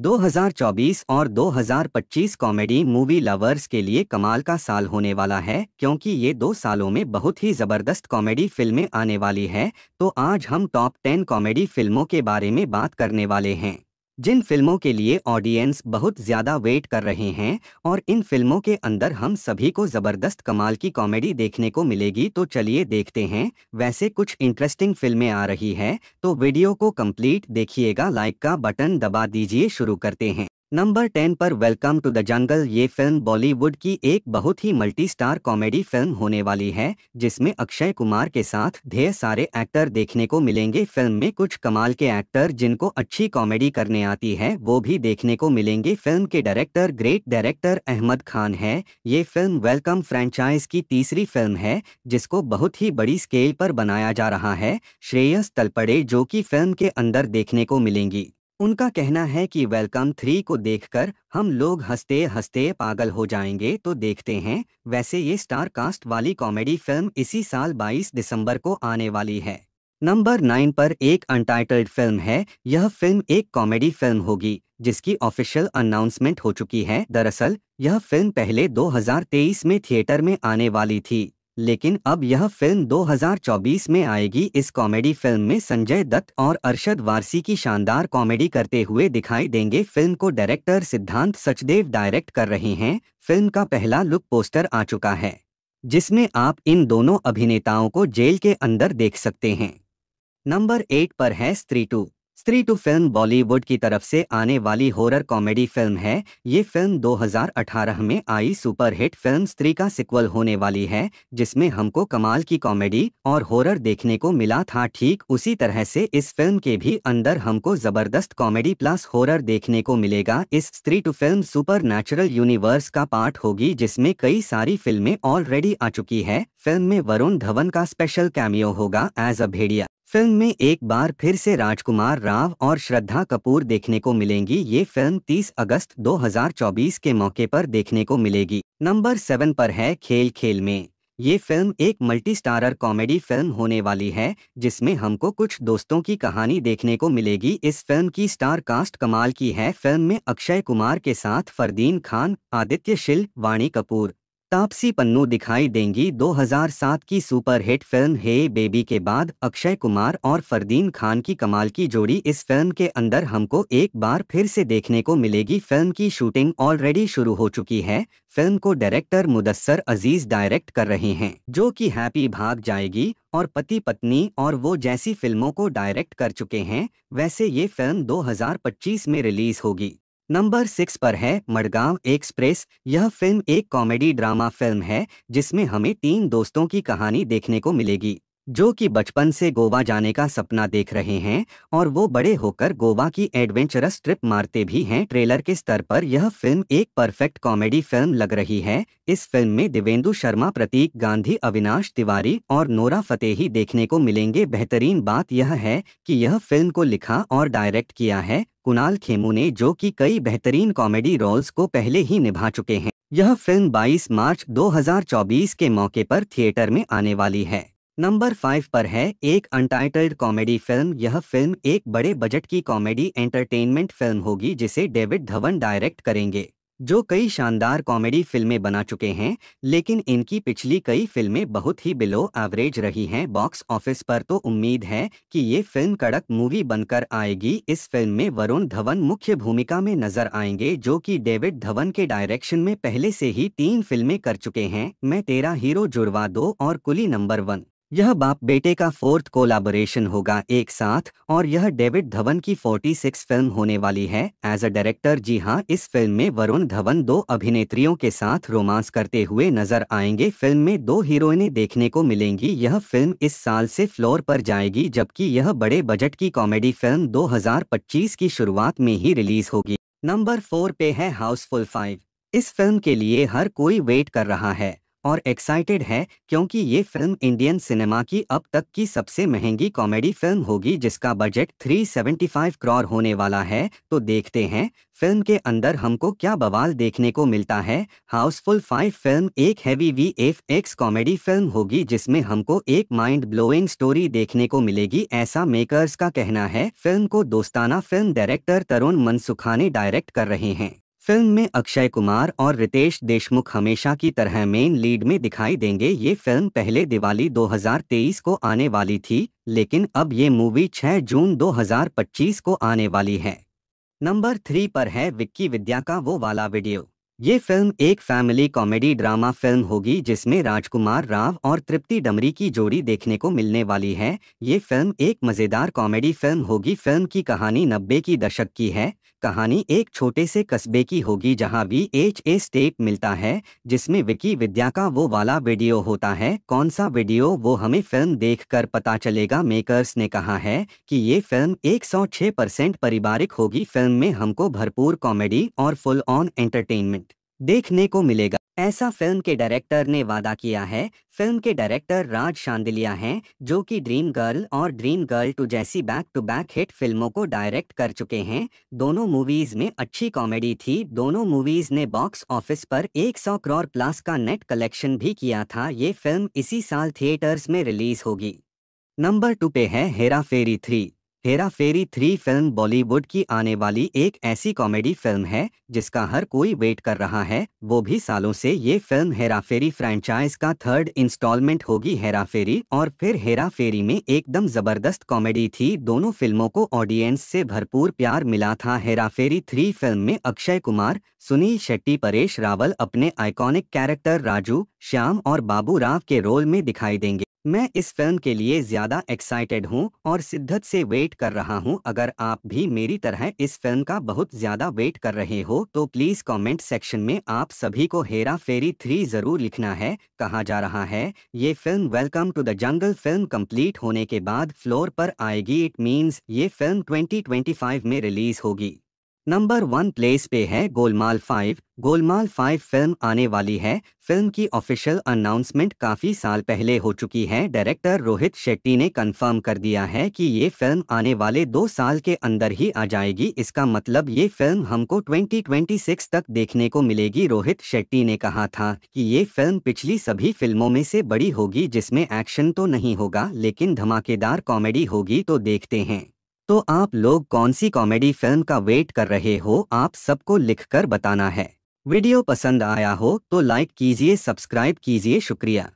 2024 और 2025 comedy movie lovers के लिए कमाल का साल होने वाला है क्योंकि ये दो सालों में बहुत ही ज़बरदस्त कॉमेडी फिल्में आने वाली है तो आज हम टॉप 10 कॉमेडी फिल्मों के बारे में बात करने वाले हैं जिन फिल्मों के लिए ऑडियंस बहुत ज़्यादा वेट कर रहे हैं और इन फिल्मों के अंदर हम सभी को ज़बरदस्त कमाल की कॉमेडी देखने को मिलेगी तो चलिए देखते हैं वैसे कुछ इंटरेस्टिंग फिल्में आ रही है तो वीडियो को कंप्लीट देखिएगा लाइक का बटन दबा दीजिए शुरू करते हैं नंबर टेन पर वेलकम टू द जंगल ये फिल्म बॉलीवुड की एक बहुत ही मल्टी स्टार कॉमेडी फिल्म होने वाली है जिसमें अक्षय कुमार के साथ ढेर सारे एक्टर देखने को मिलेंगे फिल्म में कुछ कमाल के एक्टर जिनको अच्छी कॉमेडी करने आती है वो भी देखने को मिलेंगे फिल्म के director great director Ahmed Khan है ये फिल्म वेलकम फ्रेंचाइज की तीसरी फिल्म है जिसको बहुत ही बड़ी स्केल पर बनाया जा रहा है श्रेयस तलपड़े जो की फिल्म के अंदर देखने को मिलेंगी उनका कहना है कि वेलकम थ्री को देखकर हम लोग हंसते हंसते पागल हो जाएंगे तो देखते हैं वैसे ये स्टार कास्ट वाली कॉमेडी फिल्म इसी साल 22 दिसंबर को आने वाली है नंबर नाइन पर एक अनटाइटल्ड फिल्म है यह फिल्म एक कॉमेडी फिल्म होगी जिसकी ऑफिशियल अनाउंसमेंट हो चुकी है दरअसल यह फिल्म पहले 2023 में थिएटर में आने वाली थी लेकिन अब यह फिल्म 2024 में आएगी इस कॉमेडी फिल्म में संजय दत्त और अरशद वारसी की शानदार कॉमेडी करते हुए दिखाई देंगे फिल्म को डायरेक्टर सिद्धांत सचदेव डायरेक्ट कर रहे हैं फिल्म का पहला लुक पोस्टर आ चुका है जिसमें आप इन दोनों अभिनेताओं को जेल के अंदर देख सकते हैं नंबर एट पर है स्त्री टू स्त्री टू फिल्म बॉलीवुड की तरफ से आने वाली हॉरर कॉमेडी फिल्म है ये फिल्म 2018 में आई सुपरहिट फिल्म स्त्री का सिक्वल होने वाली है जिसमें हमको कमाल की कॉमेडी और हॉरर देखने को मिला था ठीक उसी तरह से इस फिल्म के भी अंदर हमको जबरदस्त कॉमेडी प्लस हॉरर देखने को मिलेगा इस Stree two film supernatural universe का पार्ट होगी जिसमे कई सारी फिल्में ऑलरेडी आ चुकी है फिल्म में वरुण धवन का स्पेशल कैमियो होगा एज अ भेड़िया फिल्म में एक बार फिर से राजकुमार राव और श्रद्धा कपूर देखने को मिलेंगी ये फिल्म 30 अगस्त 2024 के मौके पर देखने को मिलेगी नंबर सेवन पर है खेल खेल में ये फिल्म एक मल्टी स्टारर कॉमेडी फिल्म होने वाली है जिसमें हमको कुछ दोस्तों की कहानी देखने को मिलेगी इस फिल्म की स्टार कास्ट कमाल की है फिल्म में अक्षय कुमार के साथ फरदीन खान आदित्य शिल वाणी कपूर तापसी पन्नू दिखाई देंगी 2007 की सुपरहिट फिल्म हे बेबी के बाद अक्षय कुमार और फरदीन खान की कमाल की जोड़ी इस फिल्म के अंदर हमको एक बार फिर से देखने को मिलेगी फिल्म की शूटिंग ऑलरेडी शुरू हो चुकी है फिल्म को डायरेक्टर मुदस्सर अजीज डायरेक्ट कर रहे हैं जो कि हैप्पी भाग जाएगी और पति पत्नी और वो जैसी फिल्मों को डायरेक्ट कर चुके हैं वैसे ये फिल्म दो में रिलीज होगी नंबर सिक्स पर है मडगांव एक्सप्रेस यह फिल्म एक कॉमेडी ड्रामा फिल्म है जिसमें हमें तीन दोस्तों की कहानी देखने को मिलेगी जो कि बचपन से गोवा जाने का सपना देख रहे हैं और वो बड़े होकर गोवा की एडवेंचरस ट्रिप मारते भी हैं ट्रेलर के स्तर पर यह फिल्म एक परफेक्ट कॉमेडी फिल्म लग रही है इस फिल्म में दिवेंदु शर्मा प्रतीक गांधी अविनाश तिवारी और नोरा फतेही देखने को मिलेंगे बेहतरीन बात यह है कि यह फिल्म को लिखा और डायरेक्ट किया है कुणाल खेमू ने जो की कई बेहतरीन कॉमेडी रोल्स को पहले ही निभा चुके हैं यह फिल्म बाईस मार्च दो के मौके पर थिएटर में आने वाली है नंबर फाइव पर है एक अनटाइटल्ड कॉमेडी फिल्म यह फिल्म एक बड़े बजट की कॉमेडी एंटरटेनमेंट फिल्म होगी जिसे डेविड धवन डायरेक्ट करेंगे जो कई शानदार कॉमेडी फिल्में बना चुके हैं लेकिन इनकी पिछली कई फिल्में बहुत ही बिलो एवरेज रही हैं बॉक्स ऑफिस पर तो उम्मीद है कि ये फिल्म कड़क मूवी बनकर आएगी इस फिल्म में वरुण धवन मुख्य भूमिका में नजर आएंगे जो कि डेविड धवन के डायरेक्शन में पहले से ही तीन फिल्में कर चुके हैं मैं तेरा हीरो जुड़वा दो और कुली नंबर वन यह बाप बेटे का फोर्थ कोलाबोरेशन होगा एक साथ और यह डेविड धवन की 46 फिल्म होने वाली है एज अ डायरेक्टर जी हाँ इस फिल्म में वरुण धवन दो अभिनेत्रियों के साथ रोमांस करते हुए नजर आएंगे फिल्म में दो हीरोइनें देखने को मिलेंगी यह फिल्म इस साल से फ्लोर पर जाएगी जबकि यह बड़े बजट की कॉमेडी फिल्म दो की शुरुआत में ही रिलीज होगी नंबर फोर पे है हाउसफुल फाइव इस फिल्म के लिए हर कोई वेट कर रहा है और एक्साइटेड है क्योंकि ये फिल्म इंडियन सिनेमा की अब तक की सबसे महंगी कॉमेडी फिल्म होगी जिसका बजट 375 करोड़ होने वाला है तो देखते हैं फिल्म के अंदर हमको क्या बवाल देखने को मिलता है हाउसफुल फाइव फिल्म एक heavy V F X comedy film होगी जिसमें हमको एक माइंड ब्लोइंग स्टोरी देखने को मिलेगी ऐसा मेकर्स का कहना है फिल्म को Dostana film director Tarun Mansukhani direct कर रहे हैं फिल्म में अक्षय कुमार और रितेश देशमुख हमेशा की तरह मेन लीड में दिखाई देंगे ये फिल्म पहले दिवाली 2023 को आने वाली थी लेकिन अब ये मूवी 6 जून 2025 को आने वाली है नंबर थ्री पर है विक्की विद्या का वो वाला वीडियो ये फिल्म एक फैमिली कॉमेडी ड्रामा फिल्म होगी जिसमें राजकुमार राव और तृप्ति डमरी की जोड़ी देखने को मिलने वाली है ये फिल्म एक मज़ेदार कॉमेडी फिल्म होगी फिल्म की कहानी नब्बे की दशक की है कहानी एक छोटे से कस्बे की होगी जहां भी एच ए स्टेट मिलता है जिसमें विकी विद्या का वो वाला वीडियो होता है कौन सा वीडियो वो हमें फिल्म देख पता चलेगा मेकर्स ने कहा है कि ये फिल्म एक परसेंट पारिवारिक होगी फिल्म में हमको भरपूर कॉमेडी और फुल ऑन एंटरटेनमेंट देखने को मिलेगा ऐसा फिल्म के डायरेक्टर ने वादा किया है फिल्म के डायरेक्टर राज शांडिलिया हैं जो कि ड्रीम गर्ल और ड्रीम गर्ल टू जैसी बैक टू बैक हिट फिल्मों को डायरेक्ट कर चुके हैं दोनों मूवीज में अच्छी कॉमेडी थी दोनों मूवीज ने बॉक्स ऑफिस पर 100 करोड़ प्लस का नेट कलेक्शन भी किया था ये फिल्म इसी साल थिएटर्स में रिलीज होगी नंबर टू पे है Hera Pheri three Hera Pheri three film Bollywood की आने वाली एक ऐसी कॉमेडी फिल्म है जिसका हर कोई वेट कर रहा है वो भी सालों से ये फिल्म हेरा फेरी फ्रेंचाइज का थर्ड इंस्टॉलमेंट होगी हेरा फेरी और फिर हेरा फेरी में एकदम जबरदस्त कॉमेडी थी दोनों फिल्मों को ऑडियंस से भरपूर प्यार मिला था हेरा फेरी थ्री फिल्म में अक्षय कुमार सुनील शेट्टी परेश रावल अपने आइकॉनिक कैरेक्टर राजू श्याम और बाबू राव के रोल में दिखाई देंगे मैं इस फिल्म के लिए ज्यादा एक्साइटेड हूँ और शिद्दत से वेट कर रहा हूँ अगर आप भी मेरी तरह इस फिल्म का बहुत ज्यादा वेट कर रहे हो तो प्लीज कमेंट सेक्शन में आप सभी को हेरा फेरी थ्री जरूर लिखना है कहा जा रहा है ये film welcome to the jungle film complete होने के बाद फ्लोर पर आएगी इट मीन्स ये फिल्म ट्वेंटी में रिलीज होगी नंबर वन प्लेस पे है Golmaal five Golmaal five film आने वाली है फिल्म की ऑफिशियल अनाउंसमेंट काफ़ी साल पहले हो चुकी है डायरेक्टर रोहित शेट्टी ने कंफर्म कर दिया है कि ये फिल्म आने वाले दो साल के अंदर ही आ जाएगी इसका मतलब ये फिल्म हमको 2026 तक देखने को मिलेगी रोहित शेट्टी ने कहा था कि ये फिल्म पिछली सभी फिल्मों में से बड़ी होगी जिसमें एक्शन तो नहीं होगा लेकिन धमाकेदार कॉमेडी होगी तो देखते हैं तो आप लोग कौन सी कॉमेडी फिल्म का वेट कर रहे हो आप सबको लिखकर बताना है वीडियो पसंद आया हो तो लाइक कीजिए सब्सक्राइब कीजिए शुक्रिया